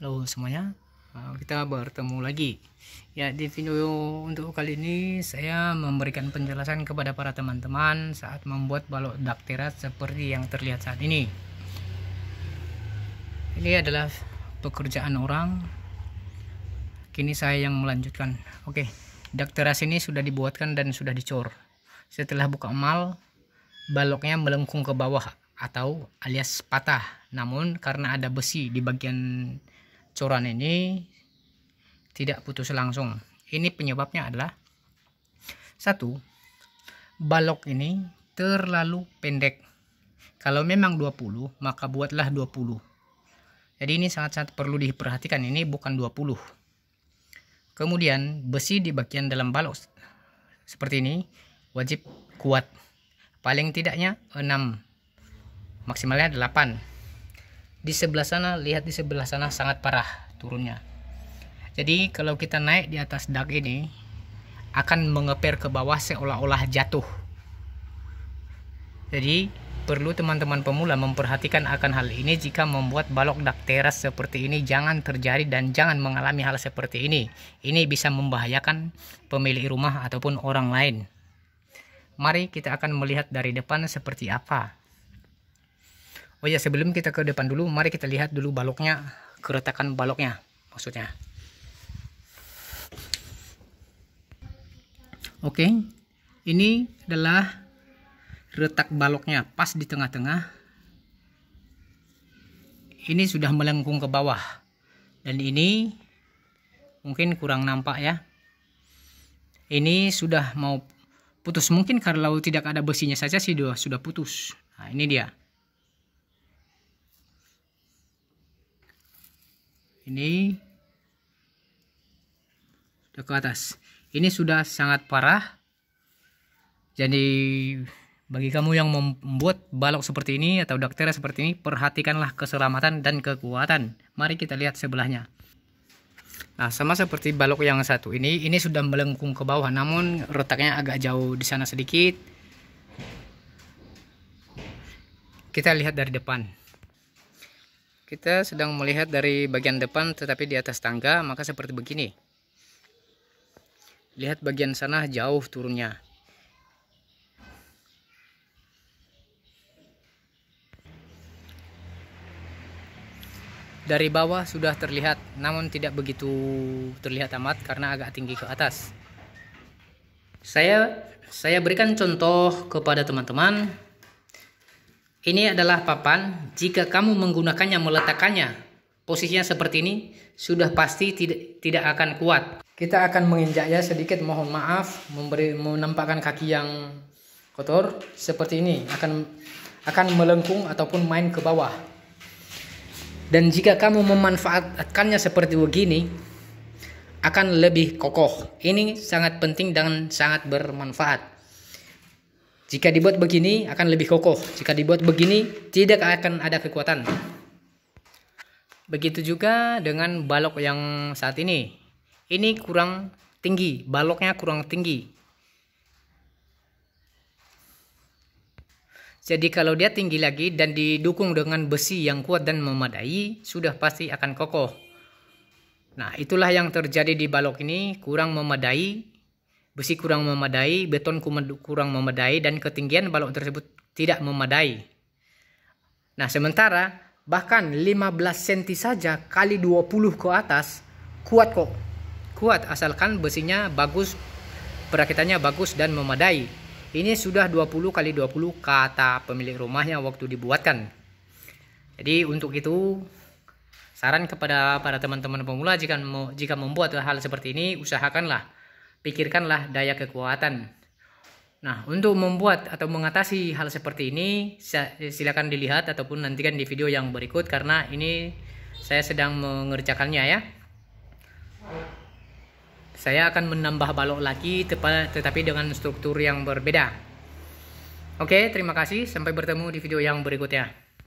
Halo semuanya, ah, kita bertemu lagi. Ya, di video untuk kali ini saya memberikan penjelasan kepada para teman-teman saat membuat balok daktirat seperti yang terlihat saat ini. Ini adalah pekerjaan orang. Kini saya yang melanjutkan. Oke, dakteras ini sudah dibuatkan dan sudah dicor. Setelah buka mal, baloknya melengkung ke bawah atau alias patah. Namun karena ada besi di bagian Coran ini tidak putus langsung. Ini penyebabnya adalah satu, balok ini terlalu pendek. Kalau memang 20, maka buatlah 20. Jadi ini sangat-sangat perlu diperhatikan, ini bukan 20. Kemudian besi di bagian dalam balok seperti ini wajib kuat. Paling tidaknya 6. Maksimalnya 8 di sebelah sana lihat di sebelah sana sangat parah turunnya jadi kalau kita naik di atas dak ini akan mengeper ke bawah seolah-olah jatuh jadi perlu teman-teman pemula memperhatikan akan hal ini jika membuat balok dak teras seperti ini jangan terjadi dan jangan mengalami hal seperti ini. Ini bisa membahayakan pemilik rumah ataupun orang lain. Mari kita akan melihat dari depan seperti apa. Oh ya sebelum kita ke depan dulu, mari kita lihat dulu baloknya, keretakan baloknya maksudnya. Oke, ini adalah retak baloknya pas di tengah-tengah. Ini sudah melengkung ke bawah. Dan ini mungkin kurang nampak ya. Ini sudah mau putus mungkin kalau tidak ada besinya saja sih sudah putus. Nah, ini dia. ini sudah ke atas ini sudah sangat parah jadi bagi kamu yang membuat balok seperti ini atau dokter seperti ini perhatikanlah keselamatan dan kekuatan mari kita lihat sebelahnya Nah, sama seperti balok yang satu ini, ini sudah melengkung ke bawah, namun retaknya agak jauh di sana sedikit. Kita lihat dari depan. Kita sedang melihat dari bagian depan tetapi di atas tangga maka seperti begini. Lihat bagian sana jauh turunnya. Dari bawah sudah terlihat, namun tidak begitu terlihat amat karena agak tinggi ke atas. Saya saya berikan contoh kepada teman-teman ini adalah papan. Jika kamu menggunakannya meletakkannya, posisinya seperti ini, sudah pasti tidak tidak akan kuat. Kita akan menginjaknya sedikit, mohon maaf, memberi menampakkan kaki yang kotor seperti ini, akan akan melengkung ataupun main ke bawah. Dan jika kamu memanfaatkannya seperti begini, akan lebih kokoh. Ini sangat penting dan sangat bermanfaat. Jika dibuat begini akan lebih kokoh. Jika dibuat begini tidak akan ada kekuatan. Begitu juga dengan balok yang saat ini. Ini kurang tinggi, baloknya kurang tinggi. Jadi kalau dia tinggi lagi dan didukung dengan besi yang kuat dan memadai, sudah pasti akan kokoh. Nah, itulah yang terjadi di balok ini, kurang memadai besi kurang memadai, beton kurang memadai, dan ketinggian balok tersebut tidak memadai. Nah, sementara bahkan 15 cm saja kali 20 ke atas kuat kok. Kuat asalkan besinya bagus, perakitannya bagus dan memadai. Ini sudah 20 kali 20 kata pemilik rumahnya waktu dibuatkan. Jadi untuk itu saran kepada para teman-teman pemula jika jika membuat hal seperti ini usahakanlah pikirkanlah daya kekuatan. Nah, untuk membuat atau mengatasi hal seperti ini, silakan dilihat ataupun nantikan di video yang berikut karena ini saya sedang mengerjakannya ya. Saya akan menambah balok lagi tetapi dengan struktur yang berbeda. Oke, terima kasih. Sampai bertemu di video yang berikutnya.